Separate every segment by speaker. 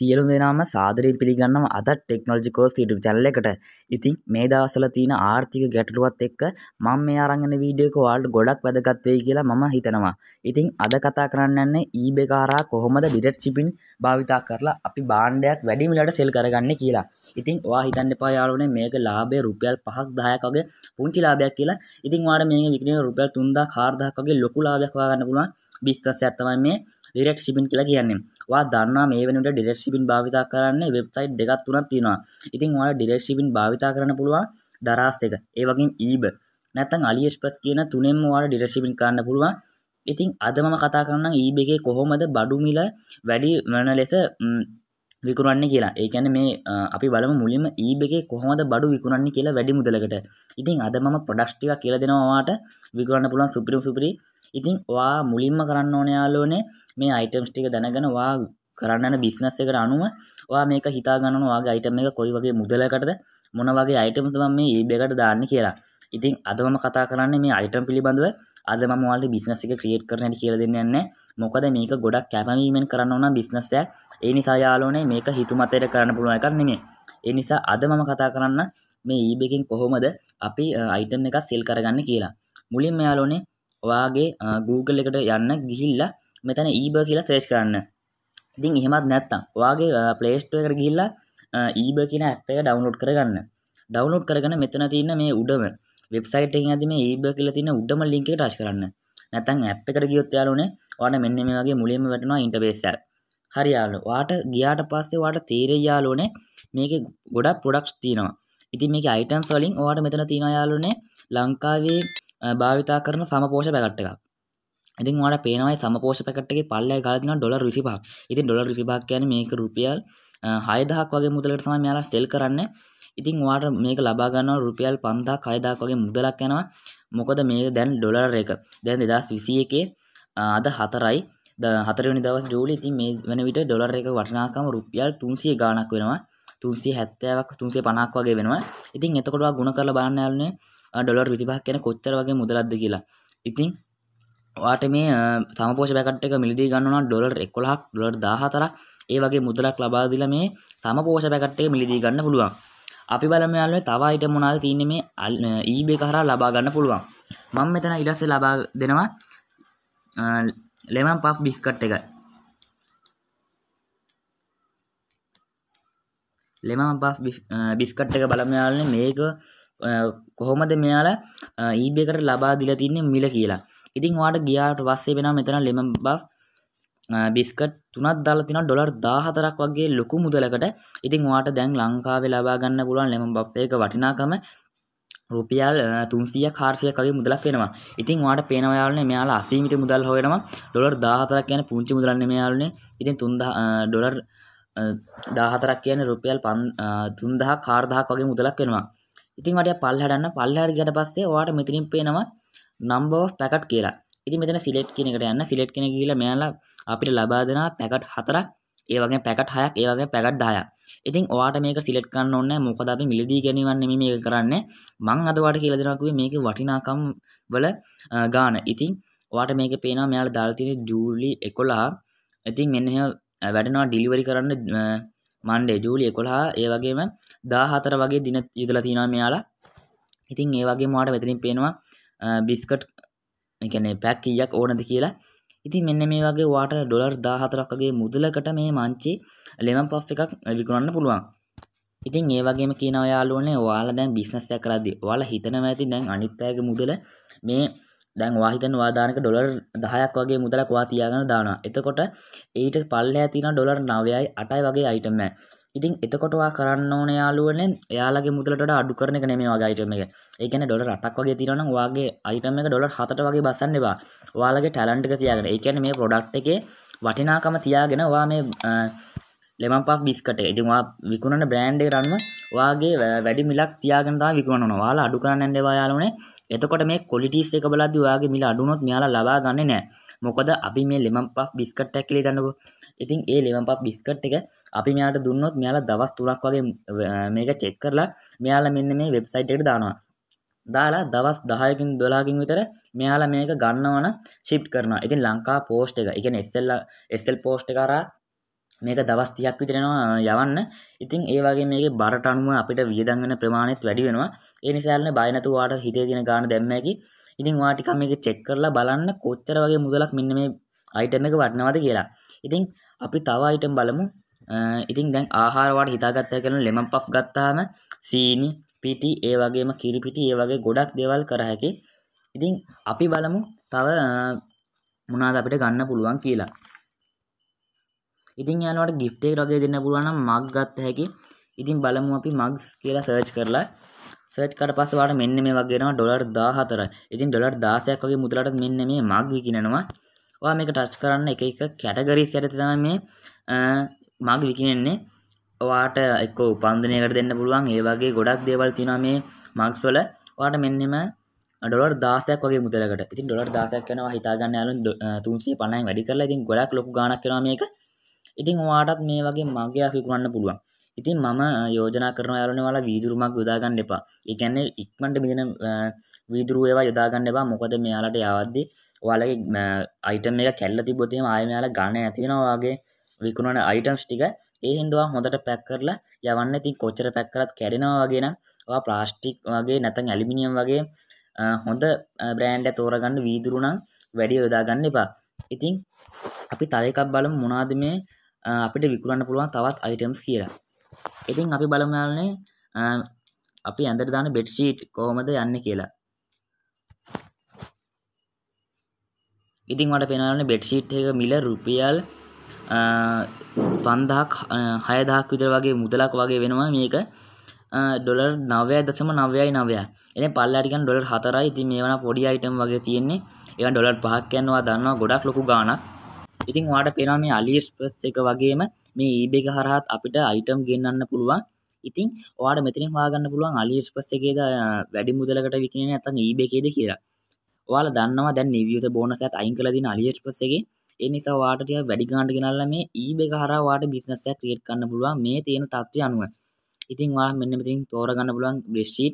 Speaker 1: සියලු දෙනාම සාදරයෙන් පිළිගන්නවා අදත් ටෙක්නොලොජි කෝස් YouTube channel එකට. ඉතින් මේ දවස්වල තියෙන ආර්ථික ගැටලුවත් එක්ක මම මේ අරන් යන වීඩියෝ එක ඔයාලට ගොඩක් වැදගත් වෙයි කියලා මම හිතනවා. ඉතින් අද කතා කරන්න යන්නේ eBay කාරා කොහොමද direct shipping භාවිතා කරලා අපි භාණ්ඩයක් වැඩි මිලට සෙල් කරගන්නේ කියලා. ඉතින් ඔයා හිතන්න එපා යාළුවනේ මේක ලාභය රුපියල් 5ක් 10ක් වගේ පුංචි ලාභයක් කියලා. ඉතින් ඔයාලට මේක විකිනේ රුපියල් 3000 4000ක් වගේ ලොකු ලාභයක් හොයාගන්න පුළුවන් බිස්නස් එකක් තමයි මේ ඩිරෙක්ට් ශිපින් කියලා කියන්නේ. ඔයා දන්නවා මේ වෙනකොට ඩිරෙක්ට් ශිපින් භාවිතා කරන්නේ වෙබ්සයිට් දෙකක් තුනක් තියෙනවා. ඉතින් ඔයාලා ඩිරෙක්ට් ශිපින් භාවිතා කරන්න පුළුවන් දරාස් එක. ඒ වගේම ඊබ. නැත්නම් AliExpress කියන තුනෙන්ම ඔයාලා ඩිරෙක්ට් ශිපින් කරන්න පුළුවන්. ඉතින් අද මම කතා කරන්නම් ඊබ එකේ කොහොමද බඩු මිල වැඩි වෙන ලෙස විකුණන්නේ කියලා. ඒ කියන්නේ මේ අපි බලමු මුලින්ම ඊබ එකේ කොහොමද බඩු විකුණන්නේ කියලා වැඩි මුදලකට. ඉතින් අද මම ප්‍රොඩක්ට්ස් ටිකක් කියලා දෙනවා ඔයාලට විකුණන්න පුළුවන් සුපිරි සුපිරි ඉතින් වා මුලින්ම කරන්න ඕන යාලෝනේ මේ අයිටම්ස් ටික දැනගෙන වා කරන්න යන බිස්නස් එකට අනුව වා මේක හිතා ගන්න ඕන වාගේ අයිටම් එක කොයි වගේ මුදලකටද මොන වගේ අයිටම්ස් මම මේ eBay එකට දාන්නේ කියලා. ඉතින් අද මම කතා කරන්නේ මේ අයිටම් පිළිබඳව අද මම ඔයාලට බිස්නස් එක ක්‍රියේට් කරන්න හැටි කියලා දෙන්න යන්නේ. මොකද මේක ගොඩක් කැපවීමෙන් කරන්න ඕන බිස්නස් එක. ඒ නිසා යාළුවනේ මේක හිතුමතේට කරන්න පුළුවන් එකක් නෙමෙයි. ඒ නිසා අද මම කතා කරන්න මේ eBay එකෙන් කොහොමද අපි අයිටම් එකක් සෙල් කරගන්නේ කියලා. මුලින්ම යාළුවනේ ඔයාගේ Google එකට යන්න ගිහිල්ලා මෙතන ඊබර් කියලා සර්ච් කරන්න. ඉතින් එහෙමත් නැත්තම් ඔයාගේ Play Store එකට ගිහිල්ලා ඊබර් කියන app එක download කරගන්න. download කරගෙන මෙතන තියෙන මේ උඩම website එකකින් ඇති මේ ඊබර් කියලා තියෙන උඩම link එක touch කරන්න. නැත්තම් app එකට ගියොත් යාළුවනේ ඔයාලා මෙන්න මේ වගේ මුලින්ම වැටෙනවා interface එක. හරි යාළුවෝ. ඔයාට ගියාට පස්සේ ඔයාට තීරේ යාළුවනේ මේකේ ගොඩක් products තියෙනවා. ඉතින් මේක අයිටම්ස් වලින් ඔයාට මෙතන තියෙනවා යාළුවනේ ලංකාවේ භාවිතා කරන සමපෝෂ පැකට් එකක් ඉතින් ඔයාලට පේනවායි සමපෝෂ පැකට් එකේ පල්ලෙහා ගහලා තියෙනවා ඩොලර් 25ක්. ඉතින් ඩොලර් 25ක් කියන්නේ මේක රුපියල් 6000ක් වගේ මුදලකට තමයි මෙයාලා සෙල් කරන්නේ. ඉතින් ඔයාලට මේක ලබා ගන්නවා රුපියල් 5000ක් 6000ක් වගේ මුදලක් යනවා. මොකද මේක දැන් ඩොලර් එක. දැන් 2021 අද 4යි. 4 වෙනි දවස් ජූලි. ඉතින් මේ වෙන විට ඩොලර් එක වටිනාකම රුපියල් 300 ගාණක් වෙනවා. 370ක් 350ක් වගේ වෙනවා. ඉතින් එතකොට ඔයා ಗುಣ කරලා බලන්න යාළුවනේ ඩොලර් විසිපහක් කියන කොච්චර වගේ මුදලක්ද කියලා. ඉතින් ඔයාට මේ සමපෝෂ පැකට් එක මිලදී ගන්නවා ඩොලර් 11ක් ඩොලර් 14ක් ඒ වගේ මුදලක් ලබා දීලා මේ සමපෝෂ පැකට් එක මිලදී ගන්න පුළුවන්. අපි බලමු යාළුවනේ තව අයිටම් මොනවාද තියෙන්නේ මේ eBay එක හරහා ලබා ගන්න පුළුවන්. මම මෙතන ඊළස්සේ ලබා දෙනවා ලෙමන් පෆ් බිස්කට් එකයි. ලෙමන් පෆ් බිස්කට් එක බලමු යාළුවනේ මේක කොහොමද මෙයාලා ඊබේ e එකට ලබා දීලා තින්නේ මිල කියලා. ඉතින් ඔයාලට ගියාට පස්සේ වෙනවා මෙතන ලෙමන් බෆ් බිස්කට් තුනක් දාලා තිනවා ඩොලර් 14ක් වගේ ලොකු මුදලකට. ඉතින් ඔයාලට දැන් ලංකාවේ ලබා ගන්න පුළුවන් lemon buffet එක වටිනාකම රුපියල් 300ක් 400ක් වගේ මුදලක් වෙනවා. ඉතින් ඔයාලට පේනවා යාළුවනේ මෙයාලා අසීමිත මුදල් හොයනවා. ඩොලර් 14ක් කියන්නේ පුංචි මුදලක් නෙමෙයි යාළුවනේ. ඉතින් 3000 ඩොලර් 14ක් කියන්නේ රුපියල් 3000 4000ක් වගේ මුදලක් වෙනවා. ඉතින් ඔයාට පල්ලහට යන්න පල්ලහට ගියට පස්සේ ඔයාට මෙතනින් පේනවා number of packet කියලා. ඉතින් මෙතන select කියන එකට යන්න select කෙන ගිහලා මෙයාලා අපිට ලබා දෙනවා packet හතරක්, ඒ වගේම packet හයක්, ඒ වගේම packet 10ක්. ඉතින් ඔයාට මේක select කරන්න ඕනේ මොකද අපි මිලදී ගැනීමක් නෙමෙයි මේක කරන්නේ. මං අද ඔයාට කියලා දෙනවා කිව්වේ මේකේ වටිනාකම් වල ගාන. ඉතින් ඔයාට මේකේ පේනවා මෙයාලා දාලා තියෙන ජූලි 11. ඉතින් මෙන්න මෙහෙම වැඩනවා ඩිලිවරි කරන්න මණ්ඩේ ජූලි එකොළහා ඒ වගේම දාහතර වගේ දින යුදලා තියෙනවා මෙයාලා ඉතින් ඒ වගේ මට මෙතනින් පේනවා බිස්කට් එකනේ පැක් කීයක් ඕනද කියලා ඉතින් මෙන්න මේ වගේ වාට ඩොලර් 14ක් වගේ මුදලකට මේ මංචි ලෙමන් පෆ් එකක් විකුණන්න පුළුවන්. ඉතින් ඒ වගේම කියන ඔයාලුවනේ ඔයාලා දැන් බිස්නස් එකක් කරද්දී ඔයාලා හිතනවා ඇති දැන් අනිත් අයගේ මුදල මේ දැන් වා හිතන්න වා දානක ඩොලර් 10ක් වගේ මුදලක් වා තියාගෙන දානවා. එතකොට ඊට පල්ලෙහා තියෙන ඩොලර් 9යි 8යි වගේ අයිටම් එක. ඉතින් එතකොට වා කරන්න ඕනේ යාළුවනේ එයාලගේ මුදලට වඩා අඩු කරන එක නෙමෙයි වගේ අයිටම් එක. ඒ කියන්නේ ඩොලර් 8ක් වගේ තියෙනවා නම් ඔයාගේ අයිටම් එක ඩොලර් 7ට වගේ බස්සන්න එපා. ඔයාලගේ ටැලන්ට් එක තියාගෙන. ඒ කියන්නේ මේ ප්‍රොඩක්ට් එකේ වටිනාකම තියාගෙන ඔයා මේ ලෙමන් පෆ් බිස්කට ඉතින් ඔයා විකුණන බ්‍රෑන්ඩ් එක රන්ව ඔයාගේ වැඩි මිලක් තියාගෙන තමයි විකුණනවා. ඔයාලා අඩු කරන්න යන්න එපා යාළුවනේ. එතකොට මේ ක්වොලිටිස් එක බලද්දී ඔයාගේ මිල අඩු වුණොත් මෙයාලා ලබා ගන්නෙ නෑ. මොකද අපි මේ lemon puff biscuit එකක් කියලා හිතන්නකෝ. ඉතින් ඒ lemon puff biscuit එක අපි මෙයාට දුන්නොත් මෙයාලා දවස් 3ක් වගේ මේක චෙක් කරලා මෙයාලා මෙන්න මේ වෙබ්සයිට් එකට දානවා. දාලා දවස් 10කින් 12කින් විතර මෙයාලා මේක ගන්නවන ෂිප් කරනවා. ඉතින් ලංකා පෝස්ට් එක, ඒ කියන්නේ SL SL පෝස්ට් එක කරා මේක දවස් 30ක් විතර යවන්න. ඉතින් ඒ වගේ මේකේ බරට අනුව අපිට වියදම් වෙන ප්‍රමාණයත් වැඩි වෙනවා. ඒ නිසා නේ බය නැතුව ඔයාට හිතේ තියෙන ගාණ දැම්ම හැකි. ඉතින් ඔයා ටිකක් මේක චෙක් කරලා බලන්න කොච්චර වගේ මුදලක් මෙන්න මේ අයිටම් එක වටිනවද කියලා. ඉතින් අපි තව අයිටම් බලමු. ඉතින් දැන් ආහාර වලට හිතාගත්තා කියලා ලෙමන් පෆ් ගත්තාම සීනි, පිටි, ඒ වගේම කිරි පිටි, ඒ වගේ ගොඩක් දේවල් කර හැකි. ඉතින් අපි බලමු තව මොනවාද අපිට ගන්න පුළුවන් කියලා. ඉතින් යාලුවට gift එකක් වගේ දෙන්න පුළුවන් නම් mug ගත්ත හැකි. ඉතින් බලමු අපි mugs කියලා search කරලා සර්ච් කරලා පස්සේ ඔයාලට මෙන්න මේ වගේ එනවා ඩොලර් 14යි. ඉතින් ඩොලර් 16ක් වගේ මුදලට මෙන්න මේ මග් විකිනනවා. ඔයා මේක ටච් කරන්න එක එක කැටගරිස් යටතේ තමයි මේ මග් විකිනෙන්නේ. ඔයාට එක්ක උපන්දිනයකට දෙන්න පුළුවන්. ඒ වගේ ගොඩක් දේවල් තියෙනවා මේ මග්ස් වල. ඔයාට මෙන්නම ඩොලර් 16ක් වගේ මුදලකට. ඉතින් ඩොලර් 16ක් වෙනවා හිතාගන්න යාළුවෝ 350න් වැඩි කරලා ඉතින් ගොඩක් ලොකු ගාණක් වෙනවා මේක. ඉතින් ඔයාටත් මේ වගේ මගයක් විකුණන්න පුළුවන්. ඉතින් මම යෝජනා කරන යාලුවනේ ඔයාලා වීදුරුමක් යොදා ගන්න එපා. ඒ කියන්නේ ඉක්මනට මිදෙන වීදුරු ඒවා යොදා ගන්න එපා. මොකද මෙයාලට යවද්දී ඔයාලගේ අයිටම් එක කැල්ල තිබ්බොත් එහෙම ආයෙ මෙයාලා ගන්න නැති වෙනවා වගේ විකුණන අයිටම්ස් ටික. ඒ හින්දා හොඳට පැක් කරලා යවන්න. ඉතින් කොච්චර පැක් කරත් කැඩෙනවා වගේ නම් ඔයා ප්ලාස්ටික් වගේ නැත්නම් ඇලුමිනියම් වගේ හොඳ බ්‍රෑන්ඩ් එක තෝරගන්න වීදුරු නම් වැඩි යොදා ගන්න එපා. ඉතින් අපි තව එකක් බලමු මොනවද මේ අපිට විකුණන්න පුළුවන් තවත් අයිටම්ස් කියලා ඉතින් අපි බලමයාලනේ අපි ඇඳට දාන බෙඩ්ෂීට් කොහොමද යන්න කියලා ඉතින් වට පෙනවන බෙඩ්ෂීට් එක මිල රුපියල් පන්දහක් හයදහක් විතර වගේ මුදලක් වගේ වෙනවා මේක ඩොලර් නවය දසම නවයයි නවය එන පල්ලාටිකන් ඩොලර් හතරයි ඉතින් මේවන පොඩි අයිටම් වගේ තියෙන්නේ ඒවා ඩොලර් පහක් යනවා දන්නවා ගොඩක් ලොකු ගානක් ඉතින් ඔයාට පේනවා මේ AliExpress එක වගේම මේ eBay එක හරහාත් අපිට item ගෙන්නන්න පුළුවන්. ඉතින් ඔයාට මෙතනින් හොයාගන්න පුළුවන් AliExpress එකේද වැඩි මුදලකට විකිණේ නැත්නම් eBay එකේද කියලා. ඔයාලා දන්නවා දැන් reviews bonus එකත් අයින් කරලා තියෙන AliExpress එකේ. ඒ නිසා ඔයාට ටිකක් වැඩි ගාණට ගෙනල්ලා මේ eBay එක හරහා ඔයාට business එකක් create කරන්න පුළුවන් මේ තියෙන තත්ත්වය අනුව. ඉතින් ඔයා මෙන්න මෙතනින් තෝරගන්න පුළුවන් spreadsheet.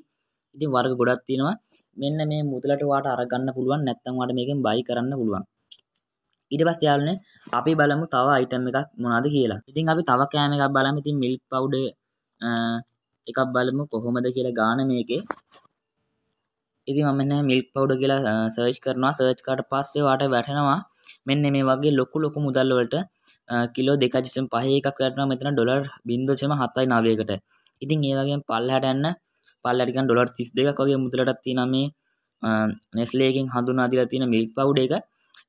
Speaker 1: ඉතින් වර්ග ගොඩක් තියෙනවා. මෙන්න මේ මුදලට ඔයාට අරගන්න පුළුවන් නැත්නම් ඔයාට මේකෙන් buy කරන්න පුළුවන්. ඉට පස් යාලන අපි බලමු තව අයිටම් එකක් මොනාද කියලා ඉතින් අපි තව කෑම එකක් බලම ඉතින් මිල් පව්ඩ එකක් බලමු කොහොමද කියලා ගාන මේකේ ඉති මන්න මිල් පවඩ කියලා සර්ච් කරනවා සර්ච්කාට පස්සේ වාට වැටෙනවා මෙන්න මේ වගේ ලොකු ලොකු මුදල්ලවලට කිලෝ දෙකජිසම් පහ එකක් වැටනවා මෙතන ඩොලර් බින්දචම හතයි නාවයකට ඉතින් ඒවගේ පල්ලහට යන්න පල්ලටිකන් ඩොලර් තිස් දෙකක් වගේ මුදලටත් තිනමේ නෙස්ලේකින් හඳුනාදිලා තියෙන මිල් පවුඩ එක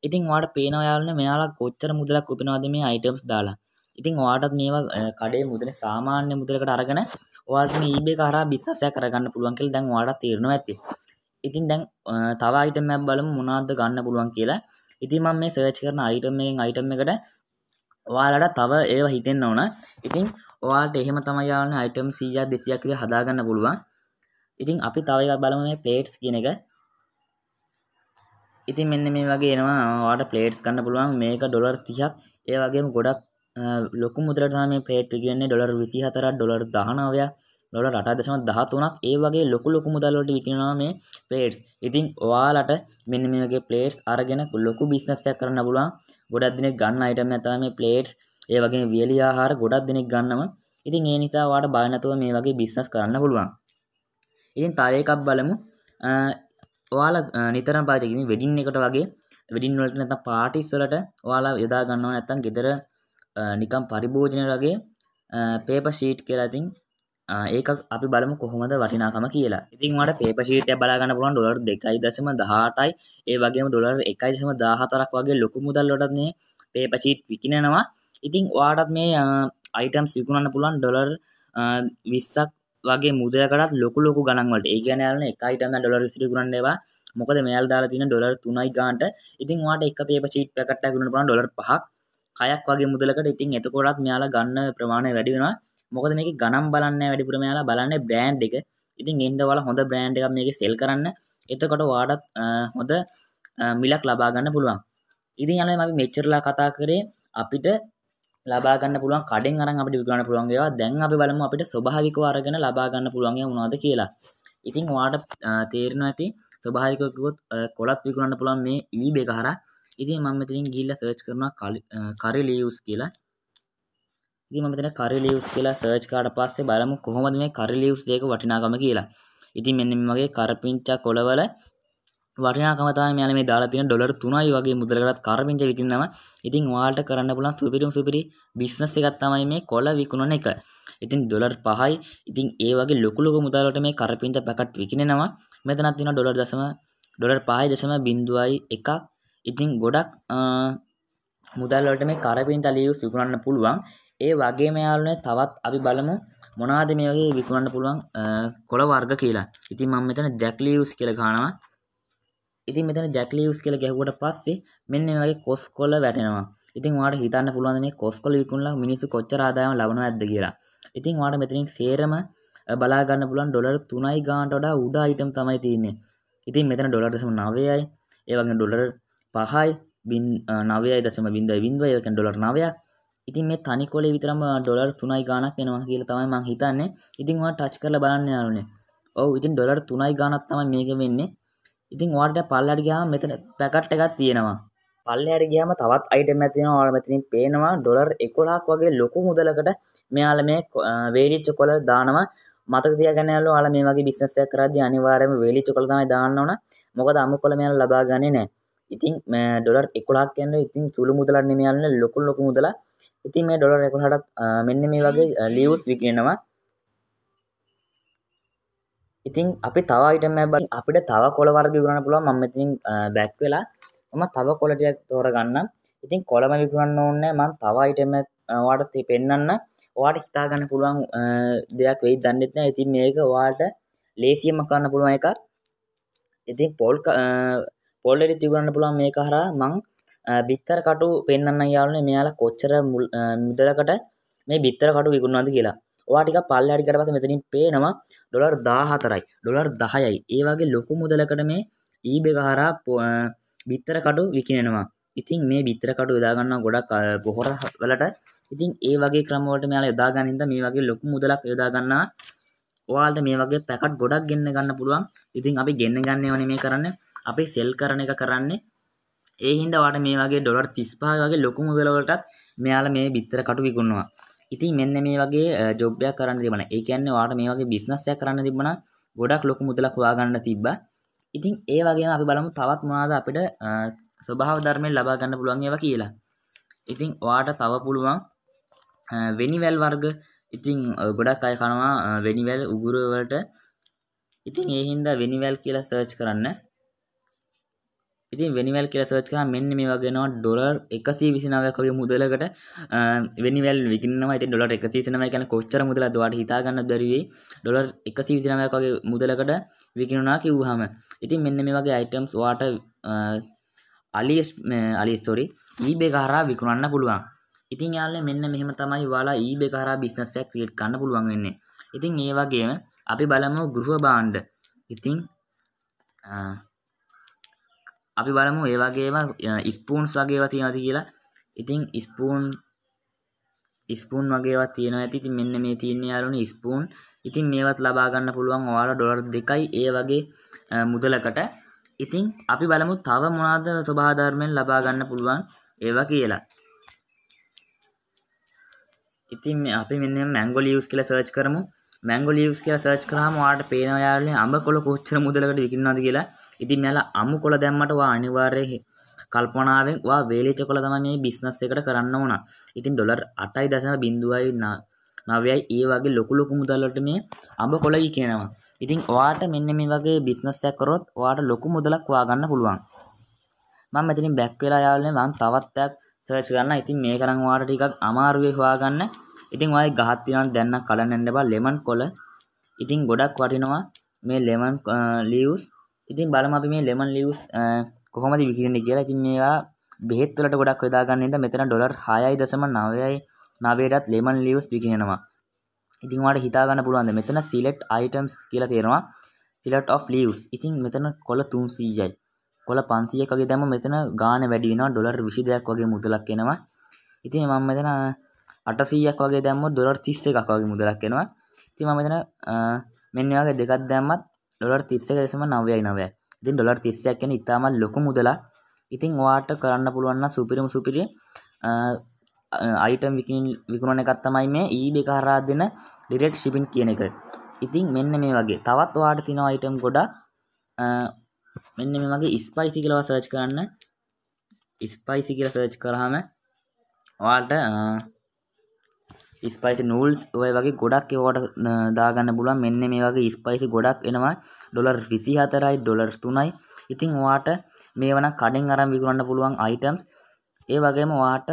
Speaker 1: ඉතින් ඔයාට පේනවා යාළුවනේ මෙයාලා කොච්චර මුදලක් උපයනවද මේ items දාලා. ඉතින් ඔයාටත් මේවා කඩේ මුදලේ සාමාන්‍ය මුදලකට අරගෙන ඔයාලට මේ eBay එක හරහා business එකක් කරගන්න පුළුවන් කියලා දැන් ඔයාලට තේරෙනවා ඇති. ඉතින් දැන් තව item එකක් බලමු මොනවද ගන්න පුළුවන් කියලා. ඉතින් මම මේ search කරන item එකෙන් item එකට ඔයාලට තව ඒවා හිතෙන්න ඕන. ඉතින් ඔයාලට එහෙම තමයි යාළුවනේ item 100ක් 200ක් විතර හදාගන්න පුළුවන්. ඉතින් අපි තව එකක් බලමු මේ plates කියන එක. ඉතින් මෙන්න මේ වගේ එනවා ඔයාලට ප්ලේට්ස් ගන්න පුළුවන් මේක ඩොලර් 30ක් ඒ වගේම ගොඩක් ලොකු මුදලට තමයි මේ ප්ලේට් විකිණන්නේ ඩොලර් 24ක් ඩොලර් 19ක් ඩොලර් 8.13ක් ඒ වගේ ලොකු ලොකු මුදල් වලට විකිණනවා මේ ප්ලේට්ස්. ඉතින් ඔයාලට මෙන්න මේ වගේ ප්ලේට්ස් අරගෙන ලොකු බිස්නස් එකක් කරන්න පුළුවන්. ගොඩක් දෙනෙක් ගන්න අයිටම් එක තමයි මේ ප්ලේට්ස්. ඒ වගේම වියලි ආහාර ගොඩක් දෙනෙක් ගන්නම. ඉතින් ඒ නිසා ඔයාලට බය නැතුව මේ වගේ බිස්නස් කරන්න පුළුවන්. ඉතින් තව එකක් බලමු. ඔයාලා නිතරම පාවිච්චි කරන වෙඩින් එකට වගේ වෙඩින් වලට නැත්නම් පාටිස් වලට ඔයාලා යොදා ගන්නවා නැත්නම් ගෙදර නිකම් පරිභෝජන වගේ පේපර් ෂීට් කියලා ඉතින් ඒක අපි බලමු කොහොමද වටිනාකම කියලා. ඉතින් ඔයාලට පේපර් ෂීට් එක බලා ගන්න පුළුවන් ඩොලර් 2.18යි ඒ වගේම ඩොලර් 1.14ක් වගේ ලොකු මුදල් වලටත් මේ පේපර් ෂීට් විකිනනවා. ඉතින් ඔයාලට මේ අයිටම්ස් විකුණන්න පුළුවන් ඩොලර් 20ක් වගේ මුදලකටත් ලොකු ලොකු ගණන්වලට ඒ කියන්නේ යාළුවනේ එකයි තමයි ඩොලර් 20 ගුණන්න ඒවා මොකද මෙයාලා දාලා තියෙන ඩොලර් 3යි ගානට ඉතින් ඔයාට එක පේපර් ෂීට් පැකට් එකක් ගුණන්න පුළුවන් ඩොලර් 5ක් 6ක් වගේ මුදලකට ඉතින් එතකොටත් මෙයාලා ගන්න ප්‍රමාණය වැඩි වෙනවා මොකද මේකේ ගණන් බලන්නේ වැඩිපුර මෙයාලා බලන්නේ බ්‍රෑන්ඩ් එක ඉතින් එන්ද ඔයාලා හොඳ බ්‍රෑන්ඩ් එකක් මේකේ සෙල් කරන්න එතකොට ඔයාටත් හොඳ මිලක් ලබා ගන්න පුළුවන් ඉතින් යාළුවනේ අපි මෙච්චරලා කතා කරේ අපිට ලබා ගන්න පුළුවන් කඩෙන් අරන් අපිට විකුණන්න පුළුවන් ඒවා දැන් අපි බලමු අපිට ස්වභාවිකව අරගෙන ලබා ගන්න පුළුවන් ඒවා මොනවද කියලා. ඉතින් ඔයාලට තේරෙනවා ඇති ස්වභාවිකව කිව්වොත් කොලත් විකුණන්න පුළුවන් මේ eBay එක හරහා. ඉතින් මම මෙතනින් ගිහිල්ලා search කරනවා curry leaves කියලා. ඉතින් මම මෙතන curry leaves කියලා search කරාට පස්සේ බලමු කොහොමද මේ curry leaves දෙක වටිනාකම කියලා. ඉතින් මෙන්න මේ වගේ කරපිංචා කොළවල වටිනාකම තමයි මෙයාලා මේ දාලා තියෙන ඩොලර් 3යි වගේ මුදලකට කරපිංච විකිනනම ඉතින් ඔයාලට කරන්න පුළුවන් සුපිරිම සුපිරි බිස්නස් එකක් තමයි මේ කොළ විකුණන එක. ඉතින් ඩොලර් 5යි. ඉතින් ඒ වගේ ලොකු ලොකු මුදල් වලට මේ කරපිංච පැකට් විකිනනවා. මෙතනක් තියෙනවා ඩොලර් දශම ඩොලර් 5.01ක්. ඉතින් ගොඩක් මුදල් වලට මේ කරපිංච ලියුස් විකුණන්න පුළුවන්. ඒ වගේම යාළුවනේ තවත් අපි බලමු මොනවාද මේ වගේ විකුණන්න පුළුවන් කොළ වර්ග කියලා. ඉතින් මම මෙතන ඩැක් ලියුස් කියලා ගන්නවා. ඉතින් මෙතන ජැක්ලියුස් කියලා ගැහුවට පස්සේ මෙන්න මේ වගේ කොස්කොල වැටෙනවා. ඉතින් ඔයාලට හිතන්න පුළුවන් මේ කොස්කොල විකුණලා මිනිස්සු කොච්චර ආදායම ලබනවා ඇද්ද කියලා. ඉතින් ඔයාලට මෙතනින් සේරම බලා ගන්න පුළුවන් ඩොලර් 3යි ගානට වඩා උඩ අයිටම් තමයි තියෙන්නේ. ඉතින් මෙතන ඩොලර් 9යි, ඒ වගේම ඩොලර් 5යි, 9.0.00 ඒක ඩොලර් 9ක්. ඉතින් මේ තනි කොලේ විතරම ඩොලර් 3යි ගාණක් එනවා කියලා තමයි මම හිතන්නේ. ඉතින් ඔයා ටච් කරලා බලන්න යාළුවනේ. ඔව් ඉතින් ඩොලර් 3යි ගාණක් තමයි මේක වෙන්නේ. ඉතින් ඔයාලට පල්ලට ගියාම මෙතන පැකට් එකක් තියෙනවා. පල්ලයට ගියාම තවත් අයිටම් එකක් තියෙනවා. ඔයාලා මෙතනින් පේනවා ඩොලර් 11ක් වගේ ලොකු මුදලකට මෙයාලා මේ වේලිච්ච කොළ දානවා. මතක තියාගන්න යාළුවෝ ඔයාලා මේ වගේ බිස්නස් එකක් කරද්දී අනිවාර්යයෙන්ම වේලිච්ච කොළ තමයි දාන්න ඕන. මොකද අමු කොළ මෙයාලා ලබා ගන්නේ නැහැ. ඉතින් මේ ඩොලර් 11ක් කියන්නේ ඉතින් සුළු මුදලක් නෙමෙයි යාළුවනේ ලොකු ලොකු මුදලක්. ඉතින් මේ ඩොලර් 11ටත් මෙන්න මේ වගේ ලියුත් විකිනවා. ඉතින් අපි තව අයිටම් එකක් බලමු. අපිට තව කොළ වර්ග විකුණන්න පුළුවන්. මම මෙතනින් බෑක් වෙලා මම තව කොළ ටිකක් තෝරගන්නම්. ඉතින් කොළම විකුණන්න ඕනේ මම තව අයිටම් එකක් ඔයාලට පෙන්නන්න. ඔයාලට හිතා ගන්න පුළුවන් දෙයක් වෙයි දන්නෙත් නෑ. ඉතින් මේක ඔයාලට ලේසියෙන්ම කරන්න පුළුවන් එකක්. ඉතින් පොල් පොල් වලින් විකුණන්න පුළුවන් මේක හරහා මම බිත්තර කටු පෙන්වන්න යාළුවනේ මෙයාලා කොච්චර මුදලකට මේ බිත්තර කටු විකුණනවද කියලා. ඔයා ටිකක් පල්ලෙහාට ගියාට පස්සේ මෙතනින් පේනවා ඩොලර් 14යි ඩොලර් 10යි. ඒ වගේ ලොකු මුදලකට මේ ඊබේ හරහා බිත්තර කඩු විකිනෙනවා. ඉතින් මේ බිත්තර කඩු යොදා ගන්නවා ගොඩක් පොහොර වලට. ඉතින් ඒ වගේ ක්‍රම වලට මෙයාලා යොදා ගනින්ද මේ වගේ ලොකු මුදලක් යොදා ගන්නවා. ඔයාලට මේ වගේ පැකට් ගොඩක් ගෙන්න ගන්න පුළුවන්. ඉතින් අපි ගෙන්න ගන්න ඒවා නෙමෙයි කරන්නේ. අපි සෙල් කරන එක කරන්නේ. ඒ හින්දා වාට මේ වගේ ඩොලර් 35 වගේ ලොකු මුදල වලටත් මෙයාලා මේ බිත්තර කටු විකුණනවා. ඉතින් මෙන්න මේ වගේ ජොබ් එකක් කරන්න තිබුණා. ඒ කියන්නේ ඔයාලට මේ වගේ බිස්නස් එකක් කරන්න තිබුණා. ගොඩක් ලොකු මුදලක් හොයාගන්න තිබ්බා. ඉතින් ඒ වගේම අපි බලමු තවත් මොනවද අපිට ස්වභාව ධර්මයෙන් ලබා ගන්න පුළුවන් ඒවා කියලා. ඉතින් ඔයාට තව පුළුවන් වෙනිවැල් වර්ග. ඉතින් ගොඩක් අය කනවා වෙනිවැල් උගුරු වලට. ඉතින් ඒ හින්දා වෙනිවැල් කියලා සර්ච් කරන්න. ඉතින් වෙනිවැල් කියලා සර්ච් කරා මෙන්න මේ වගේ නෝ ඩොලර් 129ක් වගේ මුදලකට වෙනිවැල් විකිනනවා. ඉතින් ඩොලර් 129 කියන්නේ කොච්චර මුදලක්ද ඔයාලට හිතා ගන්න බැරි වෙයි. ඩොලර් 129ක් වගේ මුදලකට විකිනනවා කිව්වහම. ඉතින් මෙන්න මේ වගේ අයිටම්ස් ඔයාට අලිස් අලිස් sorry eBay කරා විකුණන්න පුළුවන්. ඉතින් යාළුවනේ මෙන්න මෙහෙම තමයි ඔයාලා eBay කරා බිස්නස් එකක් ක්‍රියේට් කරන්න පුළුවන් වෙන්නේ. ඉතින් ඒ වගේම අපි බලමු ගෘහ භාණ්ඩ. ඉතින් අපි බලමු ඒ වගේම ස්පූන්ස් වගේවා තියෙනවද කියලා. ඉතින් ස්පූන් ස්පූන් වගේවා තියෙනවා ඇති. ඉතින් මෙන්න මේ තියෙන්නේ යාළුවනේ ස්පූන්. ඉතින් මේවත් ලබා ගන්න පුළුවන් ඔයාලා ඩොලර් 2යි ඒ වගේ මුදලකට. ඉතින් අපි බලමු තව මොනවාද සබහා ධර්මයෙන් ලබා ගන්න පුළුවන් ඒවා කියලා. ඉතින් අපි මෙන්න මැංගෝ ලියුස් කියලා සර්ච් කරමු. මැංගෝ ලියුස් කියලා සර්ච් කරාම ඔයාලට පේනවා යාළුවනේ අඹ කොළ කොච්චර මුදලකට විකිනනවද කියලා. ඉතින් මෙයාලා අමු කොළ දැම්මට වා අනිවාර්යයෙන් කල්පනාවෙන් වා වේලිච්ච කොළ තමයි මේ බිස්නස් එකට කරන්න ඕන. ඉතින් ඩොලර් 8.09යි නවයයි ඒ වගේ ලොකු ලොකු මුදල් වලට මේ අඹ කොළයි කියනවා. ඉතින් ඔයාට මෙන්න මේ වගේ බිස්නස් එකක් කරොත් ඔයාට ලොකු මුදලක් හොයාගන්න පුළුවන්. මම මෙතනින් බෑක් වෙලා යාළුවනේ මම තවත් එකක් සර්ච් කරන්න. ඉතින් මේක නම් ඔයාට ටිකක් අමාරුවේ හොයාගන්න. ඉතින් ඔයයි ගහක් තියනවා දැන් නම් කලන්න එන්න බා ලෙමන් කොළ. ඉතින් ගොඩක් වටිනවා මේ ලෙමන් ලීව්ස්. ඉතින් බලමු අපි මේ lemon leaves කොහොමද විකිණන්නේ කියලා. ඉතින් මේවා බෙහෙත් වලට ගොඩක් යොදා ගන්න නිසා මෙතන ඩොලර් 6.9යි 9ටත් lemon leaves විකිණනවා. ඉතින් ඔයාලට හිතා ගන්න පුළුවන් ද මෙතන select items කියලා තියෙනවා. select of leaves. ඉතින් මෙතන කොළ 300යි. කොළ 500ක් වගේ දැම්ම මෙතන ගාණ වැඩි වෙනවා ඩොලර් 22ක් වගේ මුදලක් එනවා. ඉතින් මම මෙතන 800ක් වගේ දැම්මොත් ඩොලර් 31ක් වගේ මුදලක් එනවා. ඉතින් මම මෙතන මෙන්න වගේ දෙකක් දැම්මත් ඩොලර් 31.99යි. ඉතින් ඩොලර් 30ක් කියන්නේ ඉතාමත් ලොකු මුදලක්. ඉතින් ඔයාට කරන්න පුළුවන් නම් සුපිරිම සුපිරි අයිටම් විකුණන එකක් තමයි මේ eBay එක හරහා දෙන direct shipping කියන එක. ඉතින් මෙන්න මේ වගේ තවත් ඔයාට තියෙන අයිටම් ගොඩක් මෙන්න මේ වගේ ස්පයිසි කියලා සර්ච් කරන්න ස්පයිසි කියලා සර්ච් කරාම ඔයාලට ස්පයිසි නූල්ස් ඔය වගේ ගොඩක් ඒවට දාගන්න පුළුවන් මෙන්න මේ වගේ ස්පයිසි ගොඩක් එනවා ඩොලර් 24යි ඩොලර් 3යි ඉතින් ඔයාට මේවනම් කඩෙන් අරන් විකුණන්න පුළුවන් අයිටම්ස් ඒ වගේම ඔයාට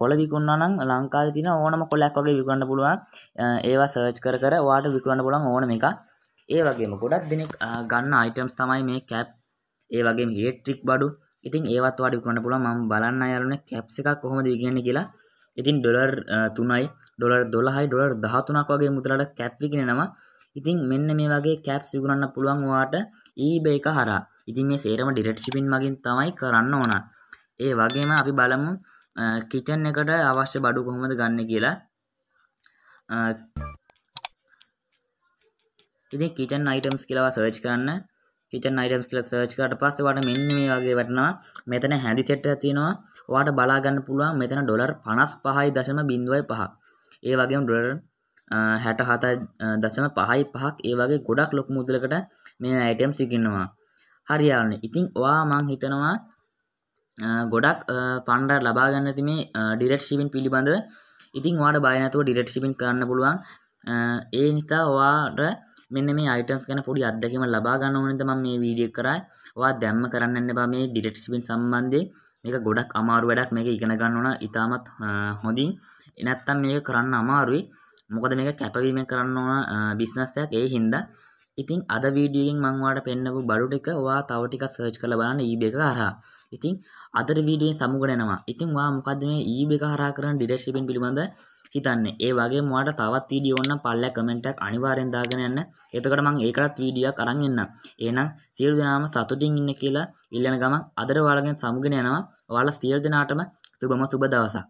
Speaker 1: කොළ විකුණනවා නම් ලංකාවේ තියෙන ඕනම කොලයක් වගේ විකුණන්න පුළුවන් ඒවා සර්ච් කර කර ඔයාට විකුණන්න පුළුවන් ඕනම එකක් ඒ වගේම ගොඩක් දෙනෙක් ගන්න අයිටම්ස් තමයි මේ කැප් ඒ වගේම ඉලෙක්ට්‍රික් බඩු ඉතින් ඒවත් ඔයාට විකුණන්න පුළුවන් මම බලන්න යාළුවනේ කැප්ස් එකක් කොහොමද විකින්නේ කියලා ඉතින් ඩොලර් තුනයි ඩොලර් දොළහයි ඩොලර් දහතුනක් වගේ මුදලට කැප්විගෙනවා ඉතින් මෙන්න මේ වගේ කැප් සිගුණන්න පුළුවන් වාට ඊබේ එක හරා ඉතින් මේ සේරම ඩිරෙක්ට් ශිපින් මගින් තමයි කරන්න ඕන ඒ වගේම අපි බලමු කිචන් එකට අවශ්‍ය බඩු කොහොමද ගන්න කියලා ඉතින් කිචන් අයිටම්ස් කියලා සර්ච් කරන්න කිචන් අයිටම්ස් කියලා සර්ච් කරාට පස්සේ ඔයාලට මෙන්න මේ වගේ වටනවා මෙතන හැඳි සෙට් එකක් තියෙනවා ඔයාලට බලා ගන්න පුළුවන් මෙතන ඩොලර් 55.05 ඒ වගේම ඩොලර් 67.55ක් ඒ වගේ ගොඩක් ලොකු මුදලකට මේ අයිටම්ස් ඉගෙනවා හරි යාළුවනේ ඉතින් ඔයා මං හිතනවා ගොඩක් පණ්ඩ ලබා ගන්න ඇති මේ ඩිරෙක්ට් ෂිපින් පිළිබඳව ඉතින් ඔයාලට බය නැතුව ඩිරෙක්ට් ෂිපින් කරන්න පුළුවන් ඒ නිසා ඔයාලට මෙන්න මේ අයිටම්ස් ගැන පොඩි අත්දැකීමක් ලබා ගන්න ඕන නිසා මම මේ වීඩියෝ එක කරා. ඔයා දැම්ම කරන්න යන්න එපා මේ ඩිඩක්ටිබ්ින් සම්බන්ධයෙන්. මේක ගොඩක් අමාරු වැඩක්. මේක ඉගෙන ගන්න ඕන ඉතාමත් හොඳින්. නැත්තම් මේක කරන්න අමාරුයි. මොකද මේක කැපවීමක් කරන්න ඕන බිස්නස් එකක්. ඒ හින්දා ඉතින් අද වීඩියෝගෙන් මම ඔයාලට පෙන්නපු බඩු ටික ඔයා තව ටිකක් සර්ච් කරලා බලන්න eBay එක හරහා. ඉතින් අදට වීඩියෝෙන් සමුග යනවා. ඉතින් ඔයා මොකද්ද මේ eBay එක හරහා කරන leadership පිළිබඳ හිතන්න ඒ වගේ මට තවත් වීඩියෝ ඕන පල්ලෑ කමෙන්ට් එකක් අනිවාර්යෙන් දාගෙන යන්න එතකොට මම ඒකටත් වීඩියක් අරන් එන්නම් එහෙනම් සියලු දෙනාම සතුටින් ඉන්න කියලා ඉල්ලන ගමන් අදට ඔයාලගෙන් සමුගෙන යනවා ඔයාලා සියලු දෙනාටම සුබම සුබ දවසක්